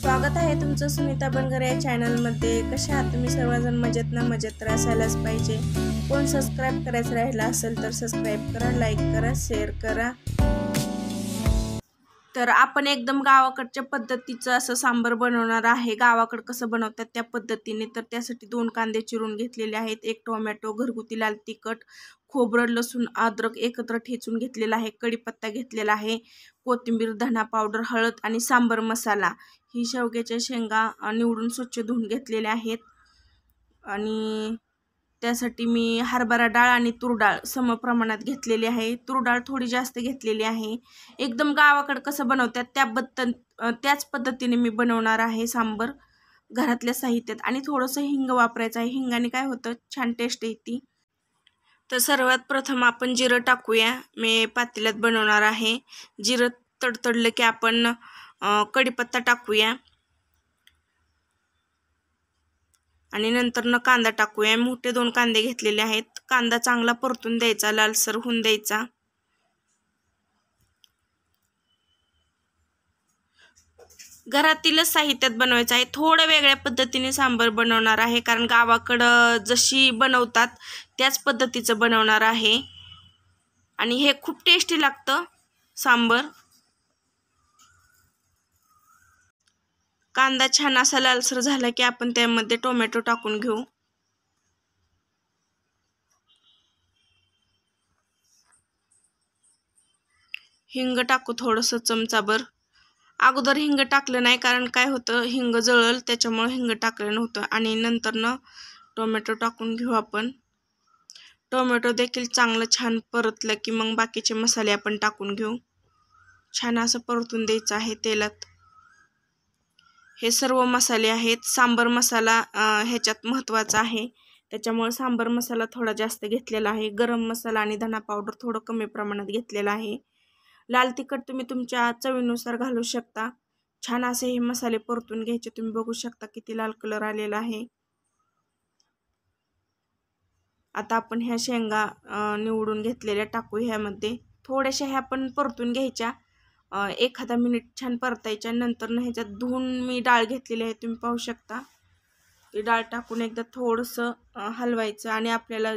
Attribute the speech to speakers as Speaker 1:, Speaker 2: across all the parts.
Speaker 1: स्वागत आहे तुमचं सुनीता बनगर या चॅनलमध्ये कशा आहात तुम्ही सर्वजण मजेत ना मजेत तर असायलाच पाहिजे कोण सबस्क्राईब करायचं राहिला असेल तर सबस्क्राईब करा लाईक करा शेअर करा तर आपण एकदम गावाकडच्या पद्धतीचं असं सांबर बनवणार आहे गावाकडं कसं बनवतात त्या पद्धतीने तर त्यासाठी दोन कांदे चिरून घेतलेले आहेत एक टोमॅटो घरगुती लाल तिखट खोबरं लसूण अद्रक एकत्र ठेचून घेतलेला आहे कढीपत्ता घेतलेला आहे कोथिंबीर धना पावडर हळद आणि सांबर मसाला ही शेवग्याच्या शेंगा निवडून स्वच्छ धुवून घेतलेल्या आहेत आणि त्यासाठी मी हरभरा डाळ आणि तूर डाळ प्रमाणात घेतलेली आहे तूर डाळ थोडी जास्त घेतलेली आहे एकदम गावाकडं कसं बनवतात त्याबद्दल त्याच पद्धतीने मी बनवणार आहे सांबर घरातल्या साहित्यात आणि थोडंसं हिंग वापरायचं आहे हिंगाने काय होतं छान टेस्ट येते तर सर्वात प्रथम आपण जिरं टाकूया मी पातेल्यात बनवणार आहे जिरं तडतडलं की आपण कढीपत्ता टाकूया आणि नंतर न कांदा टाकूया मोठे दोन कांदे घेतलेले आहेत कांदा चांगला परतून द्यायचा लालसर होऊन द्यायचा घरातीलच साहित्यात बनवायचं आहे थोडं वेगळ्या पद्धतीने सांबर बनवणार आहे कारण गावाकडं जशी बनवतात त्याच पद्धतीचं बनवणार आहे आणि हे खूप टेस्टी लागतं सांबर कांदा छान असा लालसर झाला की आपण त्यामध्ये टोमॅटो टाकून घेऊ हिंग टाकू थोडंसं चमचाभर अगोदर हिंग टाकलं नाही कारण काय होतं हिंग जळल त्याच्यामुळे हिंग टाकलं नव्हतं आणि नंतरनं टोमॅटो टाकून घेऊ आपण टोमॅटो देखील चांगलं छान परतलं की मग बाकीचे मसाले आपण टाकून घेऊ छान असं परतून द्यायचं आहे तेलात हे सर्व मसाले आहेत सांबर मसाला ह्याच्यात महत्त्वाचा आहे त्याच्यामुळे सांबर मसाला थोडा जास्त घेतलेला आहे गरम मसाला आणि धना पावडर थोडं कमी प्रमाणात घेतलेला आहे लाल तिखट तुम्ही तुमच्या चवीनुसार घालू शकता छान असे हे मसाले परतून घ्यायचे तुम्ही बघू शकता किती लाल कलर आलेला आहे आता आपण ह्या शेंगा निवडून घेतलेल्या टाकू ह्यामध्ये थोड्याशा ह्या पण परतून घ्यायच्या एखादा मिनिट छान परतायच्या नंतर ना ह्याच्यात धुवून मी डाळ घेतलेली आहे तुम्ही पाहू शकता ती डाळ टाकून एकदा थोडंसं हलवायचं आणि आपल्याला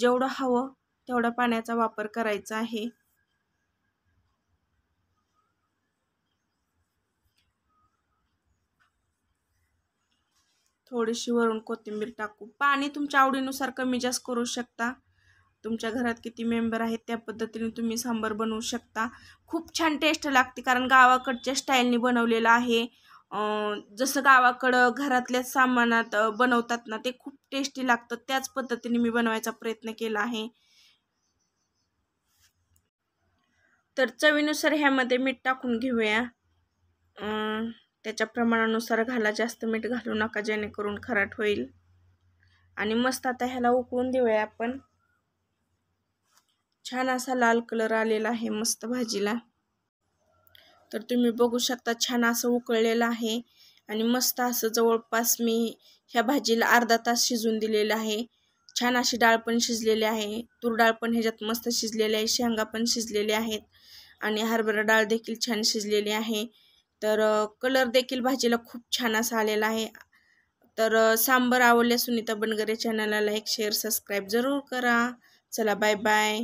Speaker 1: जेवढं हवं तेवढा पाण्याचा वापर करायचा आहे थोडीशी वरून कोथिंबीर टाकू पाणी तुमच्या आवडीनुसार कमी जास्त करू शकता तुमच्या घरात किती मेंबर आहेत त्या पद्धतीने तुम्ही सांबार बनवू शकता खूप छान टेस्ट लागते कारण गावाकडच्या स्टाईलने बनवलेलं आहे जसं गावाकडं घरातल्या सामानात बनवतात ना ते खूप टेस्टी लागतं त्याच पद्धतीने मी बनवायचा प्रयत्न केला आहे तर चवीनुसार ह्यामध्ये मीठ टाकून घेऊया त्याच्या प्रमाणानुसार घाला जास्त मीठ घालू नका जेणेकरून खराट होईल आणि मस्त आता ह्याला उकळून देऊया आपण छान असा लाल कलर आलेला आहे मस्त भाजीला तर तुम्ही बघू शकता छान असं उकळलेलं आहे आणि मस्त असं जवळपास मी ह्या भाजीला अर्धा तास शिजून दिलेलं आहे छान अशी डाळ पण शिजलेली आहे तूर डाळ पण ह्याच्यात मस्त शिजलेली आहे शेंगा पण शिजलेल्या आहेत आणि हरभरा डाळ देखील छान शिजलेली आहे तर कलर देखील भाजीला खूप छान असा आलेला आहे तर सांबर आवडल्या सुनीता बनगरे चॅनलला लाईक शेअर सबस्क्राईब जरूर करा चला बाय बाय